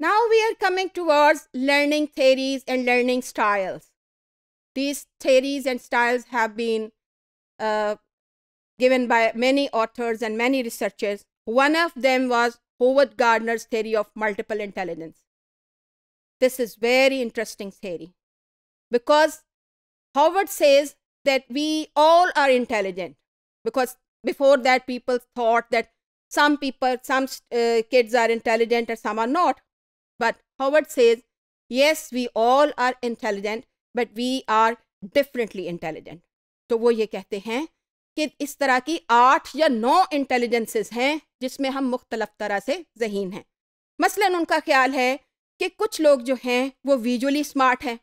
Now we are coming towards learning theories and learning styles. These theories and styles have been uh, given by many authors and many researchers. One of them was Howard Gardner's theory of multiple intelligence. This is very interesting theory because Howard says that we all are intelligent because before that people thought that some people, some uh, kids are intelligent and some are not. But Howard says, yes, we all are intelligent, but we are differently intelligent. तो वो ये कहते हैं कि इस तरह की आठ या नौ इंटेलिजेंसेस हैं जिसमें हम मुख्तलफ तरह से जहीन हैं मसलन उनका ख्याल है कि कुछ लोग जो हैं वो विजुअली स्मार्ट हैं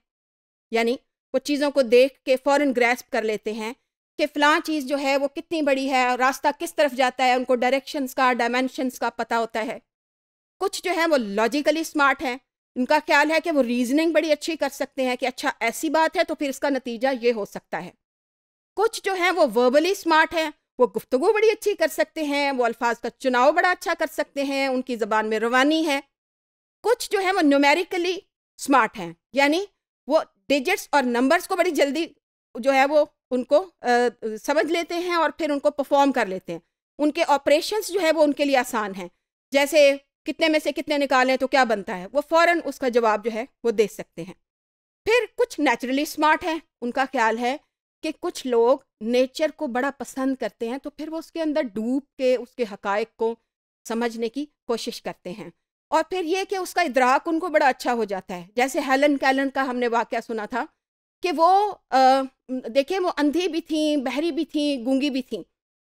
यानी वो चीज़ों को देख के फ़ौर ग्रेस्प कर लेते हैं कि फ़लाँ चीज़ जो है वो कितनी बड़ी है रास्ता किस तरफ जाता है उनको डायरेक्शंस का डायमेंशंस का पता होता है कुछ जो है वो लॉजिकली स्मार्ट हैं उनका ख्याल है कि वो रीजनिंग बड़ी अच्छी कर सकते हैं कि अच्छा ऐसी बात है तो फिर इसका नतीजा ये हो सकता है कुछ जो है वो वर्बली स्मार्ट हैं वो गुफ्तगु बड़ी अच्छी कर सकते हैं वो अल्फाज का चुनाव बड़ा अच्छा कर सकते हैं उनकी ज़बान में रवानी है कुछ जो है वो न्यूमेरिकली स्मार्ट हैं यानी वो डिजिट्स और नंबर्स को बड़ी जल्दी जो है वो उनको आ, समझ लेते हैं और फिर उनको परफॉर्म कर लेते हैं उनके ऑपरेशंस जो है वो उनके लिए आसान हैं जैसे कितने में से कितने निकालें तो क्या बनता है वो फ़ौर उसका जवाब जो है वो दे सकते हैं फिर कुछ नेचुरली स्मार्ट हैं उनका ख्याल है कि कुछ लोग नेचर को बड़ा पसंद करते हैं तो फिर वो उसके अंदर डूब के उसके हकायक को समझने की कोशिश करते हैं और फिर ये कि उसका इदराक उनको बड़ा अच्छा हो जाता है जैसे हेलन कैलन का हमने वाक्य सुना था कि वो देखिए वो अंधी भी थी बहरी भी थी गूंगी भी थी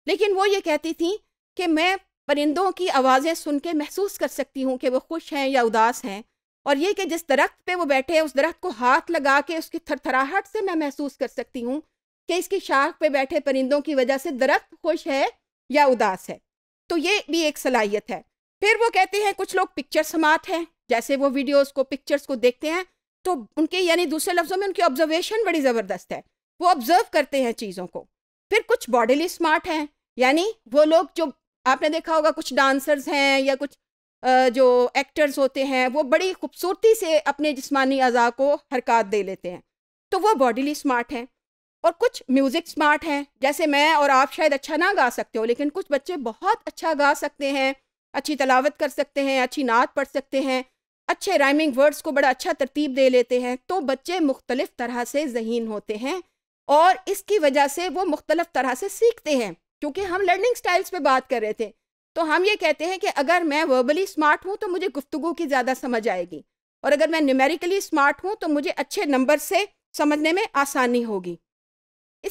लेकिन वो ये कहती थी कि मैं परिंदों की आवाज़ें सुन के महसूस कर सकती हूँ कि वो खुश हैं या उदास हैं और ये कि जिस दरख्त पे वो बैठे हैं उस दरख्त को हाथ लगा के उसकी थरथराहट से मैं महसूस कर सकती हूँ कि इसकी शाख पे बैठे परिंदों की वजह से दरख्त खुश है या उदास है तो ये भी एक सलाहियत है फिर वो कहते हैं कुछ लोग पिक्चर समात हैं जैसे वो वीडियोस को पिक्चर्स को देखते हैं तो उनके यानी दूसरे लफ्ज़ों में उनकी ऑब्जर्वेशन बड़ी ज़बरदस्त है वो ऑब्ज़र्व करते हैं चीज़ों को फिर कुछ बॉडीली स्मार्ट हैं यानी वो लोग जो आपने देखा होगा कुछ डांसर्स हैं या कुछ जो एक्टर्स होते हैं वो बड़ी खूबसूरती से अपने जिस्मानी अज़ा को हरकत दे लेते हैं तो वो बॉडीली स्मार्ट हैं और कुछ म्यूज़िक स्मार्ट हैं जैसे मैं और आप शायद अच्छा ना गा सकते हो लेकिन कुछ बच्चे बहुत अच्छा गा सकते हैं अच्छी तलावत कर सकते हैं अच्छी नात पढ़ सकते हैं अच्छे राइमिंग वर्ड्स को बड़ा अच्छा तरतीब दे लेते हैं तो बच्चे मुख्तलिफ़ तरह से जहीन होते हैं और इसकी वजह से वो मुख्तलफ़ तरह से सीखते हैं क्योंकि हम लर्निंग स्टाइल्स पे बात कर रहे थे तो हम ये कहते हैं कि अगर मैं वर्बली स्मार्ट हूँ तो मुझे गुफ्तगु की ज़्यादा समझ आएगी और अगर मैं न्यूमेरिकली स्मार्ट हूँ तो मुझे अच्छे नंबर से समझने में आसानी होगी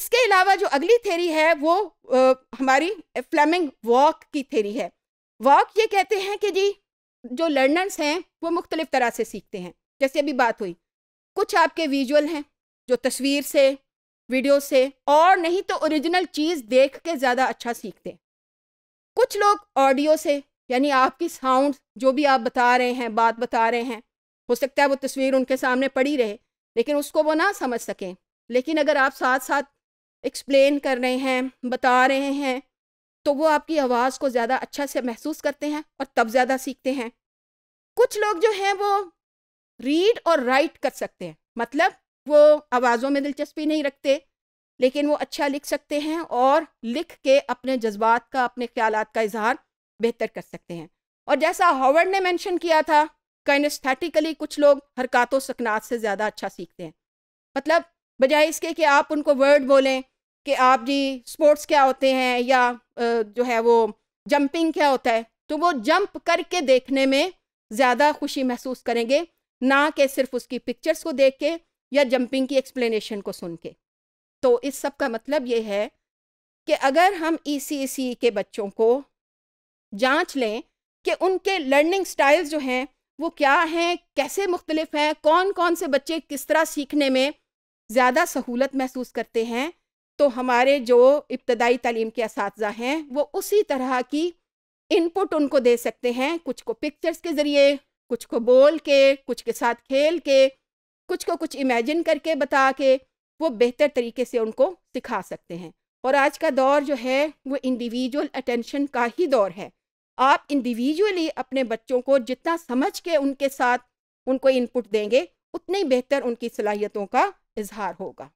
इसके अलावा जो अगली थेरी है वो आ, हमारी फ्लैमिंग वॉक की थेरी है वॉक ये कहते हैं कि जी जो लर्नर्स हैं वो मुख्तलिफ तरह से सीखते हैं जैसे अभी बात हुई कुछ आपके विजुअल हैं जो तस्वीर से वीडियो से और नहीं तो ओरिजिनल चीज़ देख के ज़्यादा अच्छा सीखते कुछ लोग ऑडियो से यानी आपकी साउंड जो भी आप बता रहे हैं बात बता रहे हैं हो सकता है वो तस्वीर उनके सामने पड़ी रहे लेकिन उसको वो ना समझ सकें लेकिन अगर आप साथ साथ एक्सप्लेन कर रहे हैं बता रहे हैं तो वो आपकी आवाज़ को ज़्यादा अच्छा से महसूस करते हैं और तब ज़्यादा सीखते हैं कुछ लोग जो हैं वो रीड और राइट कर सकते हैं मतलब वो आवाज़ों में दिलचस्पी नहीं रखते लेकिन वो अच्छा लिख सकते हैं और लिख के अपने जज्बात का अपने ख्याल का इजहार बेहतर कर सकते हैं और जैसा हॉवर्ड ने मैंशन किया था काइनस्थेटिकली कुछ लोग हरकतों सकनात से ज़्यादा अच्छा सीखते हैं मतलब बजाय इसके कि आप उनको वर्ड बोलें कि आप जी स्पोर्ट्स क्या होते हैं या जो है वो जंपिंग क्या होता है तो वो जंप करके देखने में ज़्यादा खुशी महसूस करेंगे ना कि सिर्फ उसकी पिक्चर्स को देख के या जंपिंग की एक्सप्लेनेशन को सुन के तो इस सब का मतलब ये है कि अगर हम ई e e के बच्चों को जांच लें कि उनके लर्निंग स्टाइल्स जो हैं वो क्या हैं कैसे मुख्तलिफ हैं कौन कौन से बच्चे किस तरह सीखने में ज़्यादा सहूलत महसूस करते हैं तो हमारे जो इब्तदाई तलीम के इस हैं वो उसी तरह की इनपुट उनको दे सकते हैं कुछ को पिक्चर्स के ज़रिए कुछ को बोल के कुछ के साथ खेल के कुछ को कुछ इमेजिन करके बता के वो बेहतर तरीके से उनको सिखा सकते हैं और आज का दौर जो है वो इंडिविजुअल अटेंशन का ही दौर है आप इंडिविजुअली अपने बच्चों को जितना समझ के उनके साथ उनको इनपुट देंगे उतनी बेहतर उनकी सलाहियतों का इजहार होगा